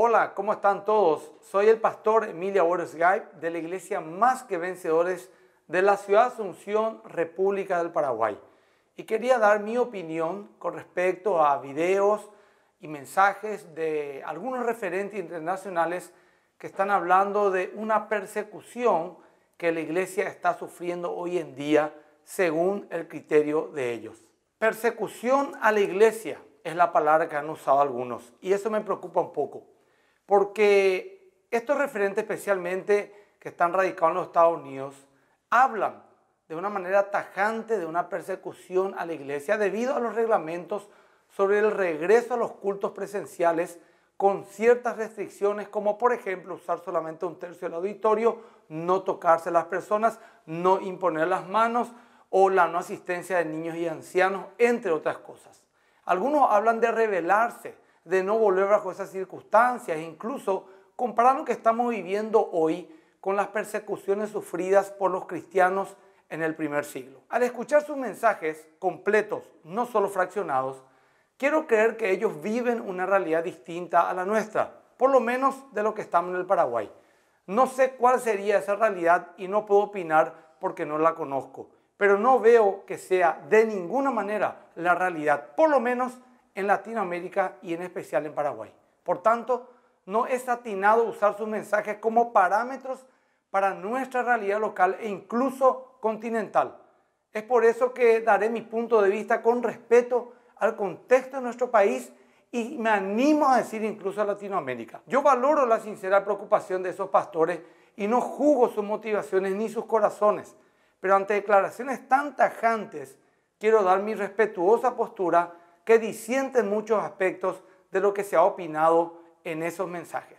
Hola, ¿cómo están todos? Soy el pastor Emilia Boresgay de la iglesia Más que Vencedores de la ciudad Asunción, República del Paraguay. Y quería dar mi opinión con respecto a videos y mensajes de algunos referentes internacionales que están hablando de una persecución que la iglesia está sufriendo hoy en día según el criterio de ellos. Persecución a la iglesia es la palabra que han usado algunos y eso me preocupa un poco porque estos referentes especialmente que están radicados en los Estados Unidos hablan de una manera tajante de una persecución a la iglesia debido a los reglamentos sobre el regreso a los cultos presenciales con ciertas restricciones como por ejemplo usar solamente un tercio del auditorio, no tocarse las personas, no imponer las manos o la no asistencia de niños y ancianos, entre otras cosas. Algunos hablan de rebelarse de no volver bajo esas circunstancias. e Incluso lo que estamos viviendo hoy con las persecuciones sufridas por los cristianos en el primer siglo. Al escuchar sus mensajes completos, no solo fraccionados, quiero creer que ellos viven una realidad distinta a la nuestra, por lo menos de lo que estamos en el Paraguay. No sé cuál sería esa realidad y no puedo opinar porque no la conozco, pero no veo que sea de ninguna manera la realidad, por lo menos en Latinoamérica y en especial en Paraguay. Por tanto, no es atinado usar sus mensajes como parámetros para nuestra realidad local e incluso continental. Es por eso que daré mi punto de vista con respeto al contexto de nuestro país y me animo a decir incluso a Latinoamérica. Yo valoro la sincera preocupación de esos pastores y no juzgo sus motivaciones ni sus corazones, pero ante declaraciones tan tajantes, quiero dar mi respetuosa postura que disienten muchos aspectos de lo que se ha opinado en esos mensajes.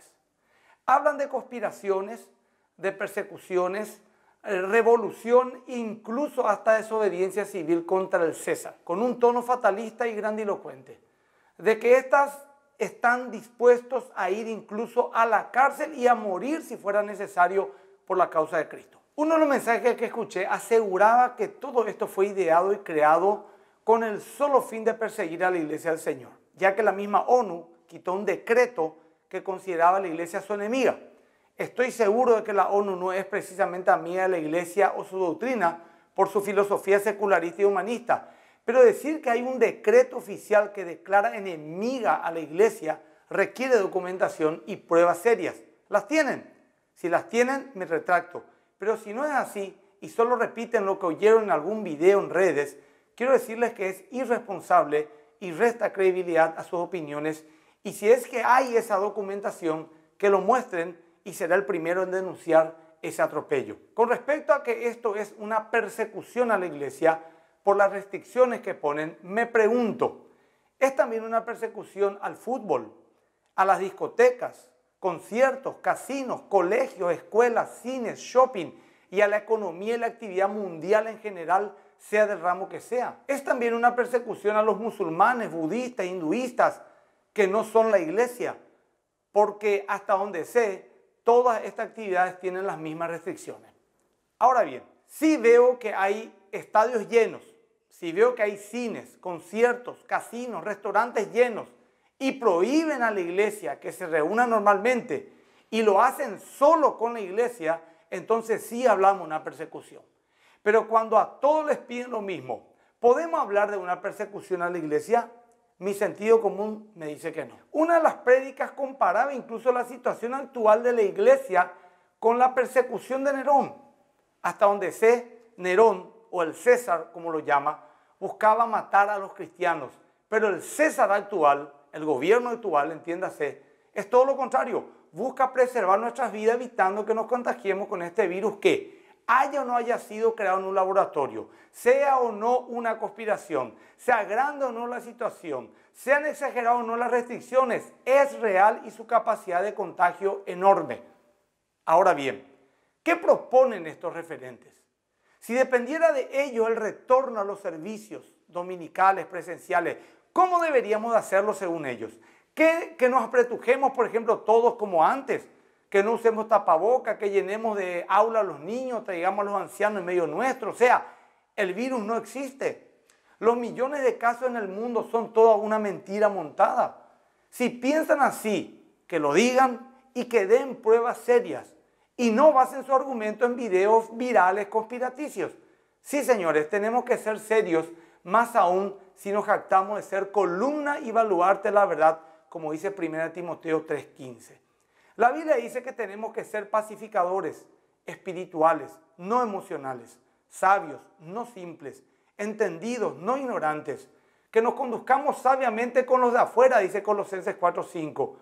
Hablan de conspiraciones, de persecuciones, eh, revolución, incluso hasta desobediencia civil contra el César, con un tono fatalista y grandilocuente, de que éstas están dispuestos a ir incluso a la cárcel y a morir si fuera necesario por la causa de Cristo. Uno de los mensajes que escuché aseguraba que todo esto fue ideado y creado con el solo fin de perseguir a la iglesia del Señor, ya que la misma ONU quitó un decreto que consideraba a la iglesia su enemiga. Estoy seguro de que la ONU no es precisamente amiga de la iglesia o su doctrina por su filosofía secularista y humanista, pero decir que hay un decreto oficial que declara enemiga a la iglesia requiere documentación y pruebas serias. ¿Las tienen? Si las tienen, me retracto. Pero si no es así y solo repiten lo que oyeron en algún video en redes, quiero decirles que es irresponsable y resta credibilidad a sus opiniones y si es que hay esa documentación, que lo muestren y será el primero en denunciar ese atropello. Con respecto a que esto es una persecución a la iglesia por las restricciones que ponen, me pregunto, ¿es también una persecución al fútbol, a las discotecas, conciertos, casinos, colegios, escuelas, cines, shopping y a la economía y la actividad mundial en general? sea del ramo que sea. Es también una persecución a los musulmanes, budistas, hinduistas, que no son la iglesia, porque hasta donde sé, todas estas actividades tienen las mismas restricciones. Ahora bien, si veo que hay estadios llenos, si veo que hay cines, conciertos, casinos, restaurantes llenos, y prohíben a la iglesia que se reúna normalmente, y lo hacen solo con la iglesia, entonces sí hablamos de una persecución. Pero cuando a todos les piden lo mismo, ¿podemos hablar de una persecución a la iglesia? Mi sentido común me dice que no. Una de las prédicas comparaba incluso la situación actual de la iglesia con la persecución de Nerón. Hasta donde sé, Nerón, o el César como lo llama, buscaba matar a los cristianos. Pero el César actual, el gobierno actual, entiéndase, es todo lo contrario. Busca preservar nuestras vidas evitando que nos contagiemos con este virus que haya o no haya sido creado en un laboratorio, sea o no una conspiración, sea grande o no la situación, sean exageradas o no las restricciones, es real y su capacidad de contagio enorme. Ahora bien, ¿qué proponen estos referentes? Si dependiera de ellos el retorno a los servicios dominicales, presenciales, ¿cómo deberíamos hacerlo según ellos? ¿Qué que nos apretujemos, por ejemplo, todos como antes? que no usemos tapabocas, que llenemos de aula a los niños, traigamos a los ancianos en medio nuestro. O sea, el virus no existe. Los millones de casos en el mundo son toda una mentira montada. Si piensan así, que lo digan y que den pruebas serias y no basen su argumento en videos virales conspiraticios. Sí, señores, tenemos que ser serios, más aún si nos jactamos de ser columna y baluarte la verdad, como dice 1 Timoteo 3:15. La Biblia dice que tenemos que ser pacificadores, espirituales, no emocionales, sabios, no simples, entendidos, no ignorantes, que nos conduzcamos sabiamente con los de afuera, dice Colosenses 4:5.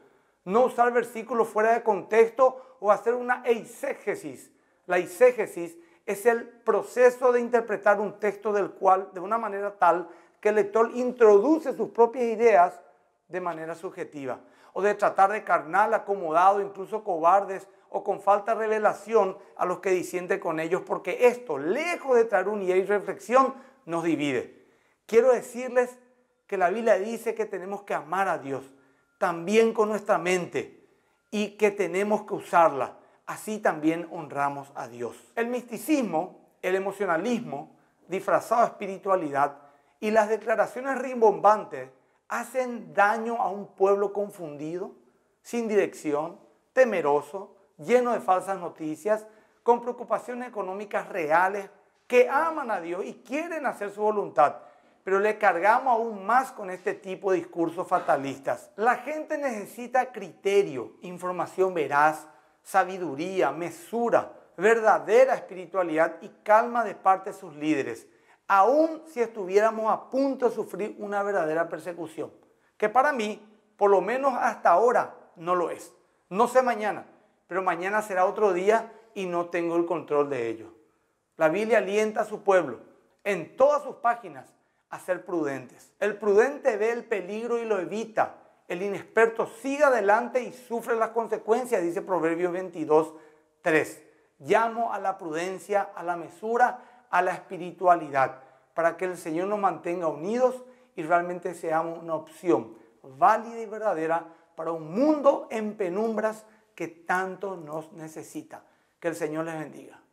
No usar versículos fuera de contexto o hacer una eisegesis. La eisegesis es el proceso de interpretar un texto del cual, de una manera tal que el lector introduce sus propias ideas de manera subjetiva o de tratar de carnal, acomodado, incluso cobardes o con falta de revelación a los que disiente con ellos, porque esto, lejos de traer unidad y reflexión, nos divide. Quiero decirles que la Biblia dice que tenemos que amar a Dios, también con nuestra mente, y que tenemos que usarla. Así también honramos a Dios. El misticismo, el emocionalismo, disfrazado espiritualidad, y las declaraciones rimbombantes hacen daño a un pueblo confundido, sin dirección, temeroso, lleno de falsas noticias, con preocupaciones económicas reales, que aman a Dios y quieren hacer su voluntad. Pero le cargamos aún más con este tipo de discursos fatalistas. La gente necesita criterio, información veraz, sabiduría, mesura, verdadera espiritualidad y calma de parte de sus líderes aún si estuviéramos a punto de sufrir una verdadera persecución, que para mí, por lo menos hasta ahora, no lo es. No sé mañana, pero mañana será otro día y no tengo el control de ello. La Biblia alienta a su pueblo en todas sus páginas a ser prudentes. El prudente ve el peligro y lo evita. El inexperto sigue adelante y sufre las consecuencias, dice Proverbios 22, 3. Llamo a la prudencia, a la mesura, a la espiritualidad, para que el Señor nos mantenga unidos y realmente seamos una opción válida y verdadera para un mundo en penumbras que tanto nos necesita. Que el Señor les bendiga.